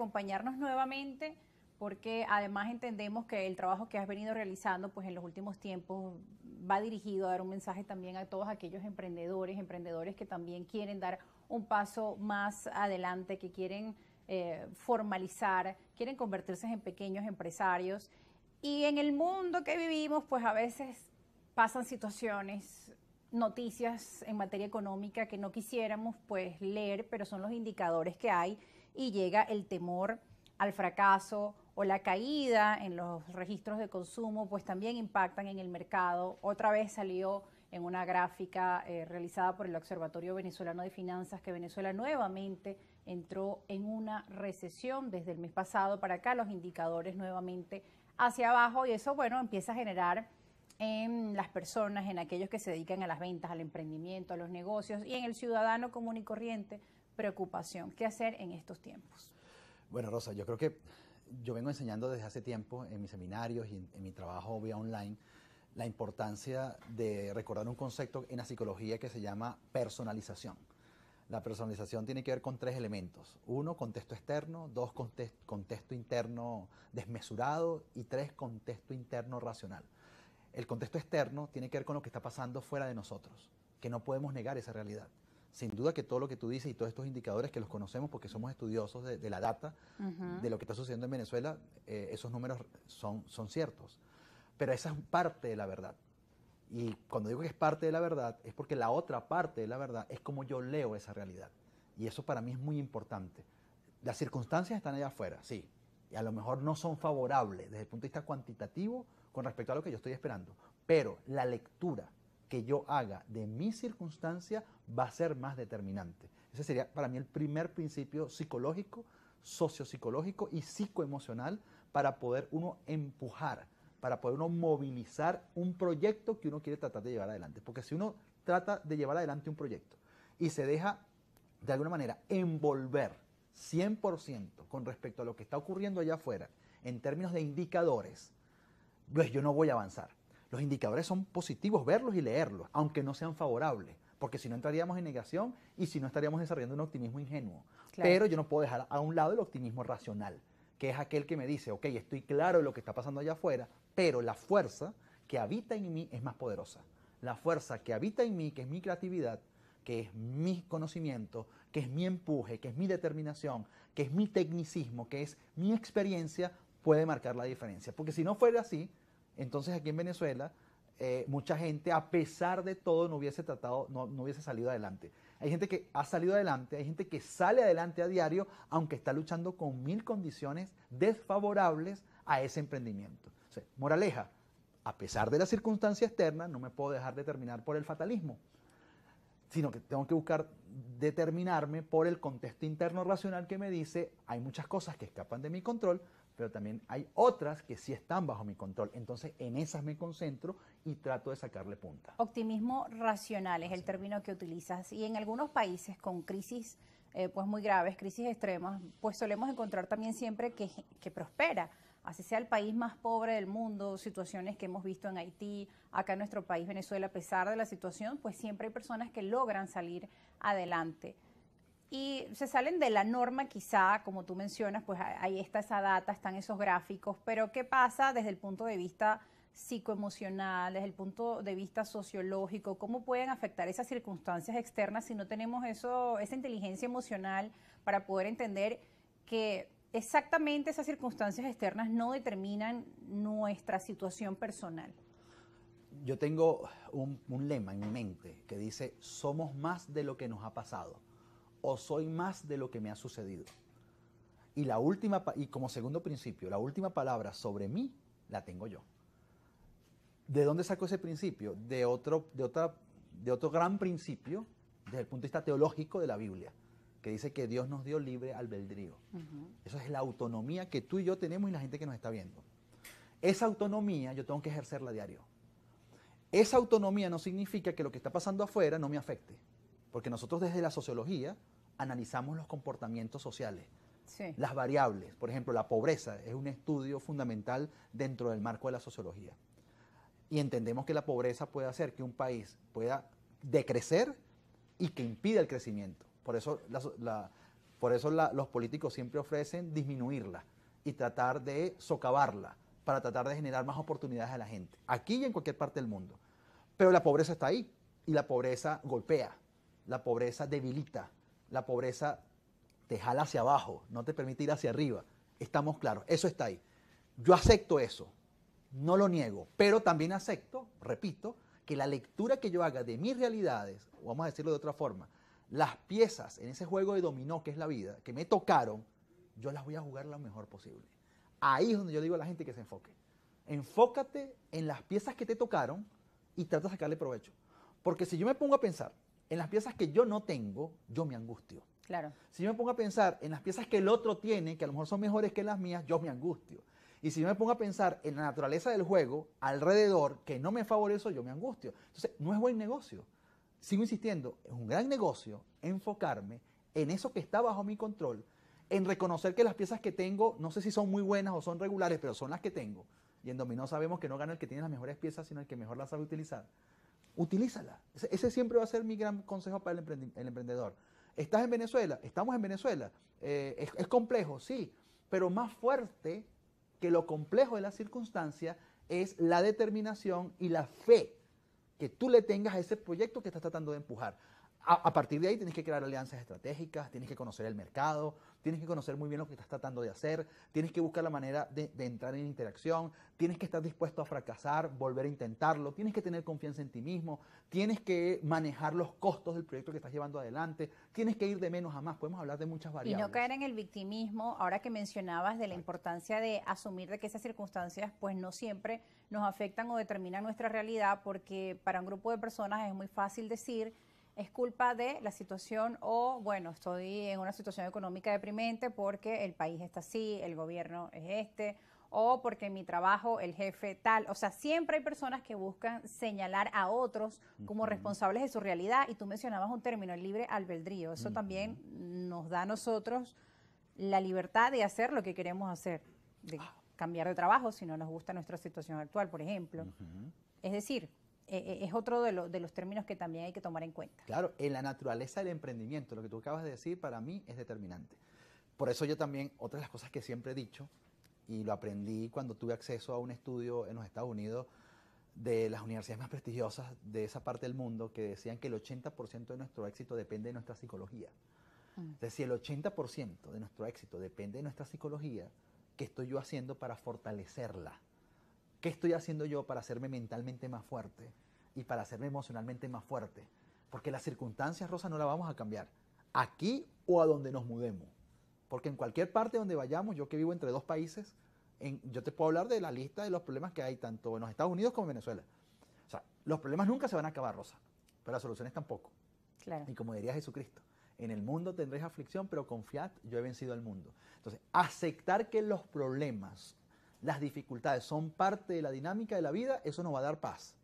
acompañarnos nuevamente porque además entendemos que el trabajo que has venido realizando pues en los últimos tiempos va dirigido a dar un mensaje también a todos aquellos emprendedores, emprendedores que también quieren dar un paso más adelante, que quieren eh, formalizar, quieren convertirse en pequeños empresarios. Y en el mundo que vivimos pues a veces pasan situaciones, noticias en materia económica que no quisiéramos pues leer, pero son los indicadores que hay y llega el temor al fracaso o la caída en los registros de consumo, pues también impactan en el mercado. Otra vez salió en una gráfica eh, realizada por el Observatorio Venezolano de Finanzas que Venezuela nuevamente entró en una recesión desde el mes pasado para acá, los indicadores nuevamente hacia abajo y eso, bueno, empieza a generar en las personas, en aquellos que se dedican a las ventas, al emprendimiento, a los negocios y en el ciudadano común y corriente preocupación. ¿Qué hacer en estos tiempos? Bueno, Rosa, yo creo que yo vengo enseñando desde hace tiempo en mis seminarios y en, mi trabajo vía online la importancia de recordar un concepto en la psicología que se llama personalización. La personalización tiene que ver con tres elementos. Uno, contexto externo, dos, contexto interno desmesurado y tres, contexto interno racional. El contexto externo tiene que ver con lo que está pasando fuera de nosotros, que no podemos negar esa realidad sin duda que todo lo que tú dices y todos estos indicadores que los conocemos porque somos estudiosos de, la data, de lo que está sucediendo en Venezuela, eh, esos números son, son ciertos. Pero esa es parte de la verdad. Y cuando digo que es parte de la verdad, es porque la otra parte de la verdad es como yo leo esa realidad. Y eso para mí es muy importante. Las circunstancias están allá afuera, sí. Y a lo mejor no son favorables desde el punto de vista cuantitativo con respecto a lo que yo estoy esperando. Pero la lectura que yo haga de mi circunstancia va a ser más determinante. Ese sería para mí el primer principio psicológico, sociopsicológico y psicoemocional para poder uno empujar, para poder uno movilizar un proyecto que uno quiere tratar de llevar adelante. Porque si uno trata de llevar adelante un proyecto y se deja de alguna manera envolver 100% con respecto a lo que está ocurriendo allá afuera en términos de indicadores, pues yo no voy a avanzar. Los indicadores son positivos verlos y leerlos, aunque no sean favorables porque si no entraríamos en negación y si no estaríamos desarrollando un optimismo ingenuo. Pero yo no puedo dejar a un lado el optimismo racional, que es aquel que me dice, ok, estoy claro de lo que está pasando allá afuera, pero la fuerza que habita en mí es más poderosa. La fuerza que habita en mí, que es mi creatividad, que es mi conocimiento, que es mi empuje, que es mi determinación, que es mi tecnicismo, que es mi experiencia, puede marcar la diferencia. Porque si no fuera así, entonces aquí en Venezuela eh, mucha gente, a pesar de todo, no hubiese tratado, no, hubiese salido adelante. Hay gente que ha salido adelante, hay gente que sale adelante a diario, aunque está luchando con mil condiciones desfavorables a ese emprendimiento. O moraleja, a pesar de la circunstancia externa, no me puedo dejar determinar por el fatalismo, sino que tengo que buscar determinarme por el contexto interno racional que me dice, hay muchas cosas que escapan de mi control, pero también hay otras que sí están bajo mi control. Entonces, en esas me concentro y trato de sacarle punta. Optimismo racional es el término que utilizas. Y en algunos países con crisis eh, pues muy graves, crisis extremas, pues solemos encontrar también siempre que, que prospera así sea el país más pobre del mundo, situaciones que hemos visto en Haití, acá en nuestro país Venezuela, a pesar de la situación, pues siempre hay personas que logran salir adelante y se salen de la norma quizá, como tú mencionas, pues ahí está esa data, están esos gráficos, pero ¿qué pasa desde el punto de vista psicoemocional, desde el punto de vista sociológico, cómo pueden afectar esas circunstancias externas si no tenemos eso, esa inteligencia emocional para poder entender que exactamente esas circunstancias externas no determinan nuestra situación personal? Yo tengo un, un lema en mi mente que dice, somos más de lo que nos ha pasado o soy más de lo que me ha sucedido. Y la última y como segundo principio, la última palabra sobre mí la tengo yo. ¿De dónde saco ese principio? De otro, de otra, de otro gran principio desde el punto de vista teológico de la Biblia, que dice que Dios nos dio libre albedrío. Esa Eso es la autonomía que tú y yo tenemos y la gente que nos está viendo. Esa autonomía yo tengo que ejercerla a diario. Esa autonomía no significa que lo que está pasando afuera no me afecte. Porque nosotros desde la sociología analizamos los comportamientos sociales, las variables. Por ejemplo, la pobreza es un estudio fundamental dentro del marco de la sociología. Y entendemos que la pobreza puede hacer que un país pueda decrecer y que impida el crecimiento. Por eso, los políticos siempre ofrecen disminuirla y tratar de socavarla para tratar de generar más oportunidades a la gente, aquí y en cualquier parte del mundo. Pero la pobreza está ahí y la pobreza golpea la pobreza debilita, la pobreza te jala hacia abajo, no te permite ir hacia arriba. Estamos claros, eso está ahí. Yo acepto eso, no lo niego, pero también acepto, repito, que la lectura que yo haga de mis realidades, o vamos a decirlo de otra forma, las piezas en ese juego de dominó que es la vida, que me tocaron, yo las voy a jugar lo mejor posible. Ahí es donde yo digo a la gente que se enfoque. Enfócate en las piezas que te tocaron y trata de sacarle provecho. Porque si yo me pongo a pensar, en las piezas que yo no tengo, yo me angustio. Claro. Si yo me pongo a pensar en las piezas que el otro tiene, que a lo mejor son mejores que las mías, yo me angustio. Y si yo me pongo a pensar en la naturaleza del juego alrededor, que no me favorece, yo me angustio. Entonces, no es buen negocio. Sigo insistiendo, es un gran negocio enfocarme en eso que está bajo mi control, en reconocer que las piezas que tengo, no sé si son muy buenas o son regulares, pero son las que tengo. Y en dominó sabemos que no gana el que tiene las mejores piezas, sino el que mejor las sabe utilizar utilízala. Ese siempre va a ser mi gran consejo para el, emprendedor. ¿Estás en Venezuela? Estamos en Venezuela. Eh, es, es, complejo, sí, pero más fuerte que lo complejo de la circunstancia es la determinación y la fe que tú le tengas a ese proyecto que estás tratando de empujar a, partir de ahí tienes que crear alianzas estratégicas, tienes que conocer el mercado, tienes que conocer muy bien lo que estás tratando de hacer, tienes que buscar la manera de, entrar en interacción, tienes que estar dispuesto a fracasar, volver a intentarlo, tienes que tener confianza en ti mismo, tienes que manejar los costos del proyecto que estás llevando adelante, tienes que ir de menos a más, podemos hablar de muchas variables. Y no caer en el victimismo, ahora que mencionabas de la importancia de asumir de que esas circunstancias pues no siempre nos afectan o determinan nuestra realidad, porque para un grupo de personas es muy fácil decir, es culpa de la situación o, bueno, estoy en una situación económica deprimente porque el país está así, el gobierno es este, o porque mi trabajo el jefe tal. O sea, siempre hay personas que buscan señalar a otros como responsables de su realidad. Y tú mencionabas un término, el libre albedrío. Eso también nos da a nosotros la libertad de hacer lo que queremos hacer, de ah. cambiar de trabajo si no nos gusta nuestra situación actual, por ejemplo. Es decir, e, e, es otro de, los términos que también hay que tomar en cuenta. Claro, en la naturaleza del emprendimiento, lo que tú acabas de decir para mí es determinante. Por eso yo también, otra de las cosas que siempre he dicho, y lo aprendí cuando tuve acceso a un estudio en los Estados Unidos de las universidades más prestigiosas de esa parte del mundo, que decían que el 80% de nuestro éxito depende de nuestra psicología. Mm. Es decir, el 80% de nuestro éxito depende de nuestra psicología, ¿qué estoy yo haciendo para fortalecerla? ¿Qué estoy haciendo yo para hacerme mentalmente más fuerte y para hacerme emocionalmente más fuerte? Porque las circunstancias, Rosa, no las vamos a cambiar. Aquí o a donde nos mudemos. Porque en cualquier parte donde vayamos, yo que vivo entre dos países, en, yo te puedo hablar de la lista de los problemas que hay tanto en los Estados Unidos como en Venezuela. O sea, los problemas nunca se van a acabar, Rosa, pero las soluciones tampoco. Claro. Y como diría Jesucristo, en el mundo tendréis aflicción, pero confiad, yo he vencido al mundo. Entonces, aceptar que los problemas las dificultades son parte de la dinámica de la vida, eso nos va a dar paz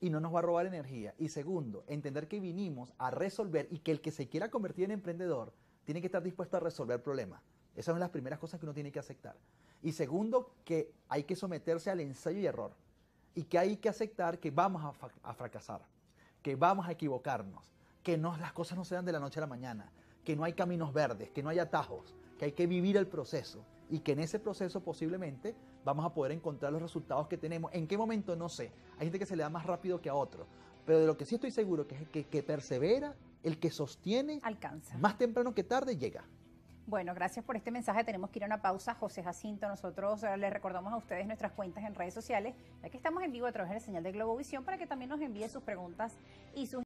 y no nos va a robar energía. Y segundo, entender que vinimos a resolver y que el que se quiera convertir en emprendedor tiene que estar dispuesto a resolver problemas. Esas son las primeras cosas que uno tiene que aceptar. Y segundo, que hay que someterse al ensayo y error. Y que hay que aceptar que vamos a, fracasar, que vamos a equivocarnos, que las cosas no se dan de la noche a la mañana, que no hay caminos verdes, que no hay atajos, que hay que vivir el proceso y que en ese proceso posiblemente vamos a poder encontrar los resultados que tenemos. ¿En qué momento? No sé. Hay gente que se le da más rápido que a otro. Pero de lo que sí estoy seguro que es el que, que persevera, el que sostiene, alcanza. Más temprano que tarde llega. Bueno, gracias por este mensaje. Tenemos que ir a una pausa. José Jacinto, nosotros eh, le recordamos a ustedes nuestras cuentas en redes sociales, ya que estamos en vivo a través de la señal de Globovisión, para que también nos envíe sus preguntas y sus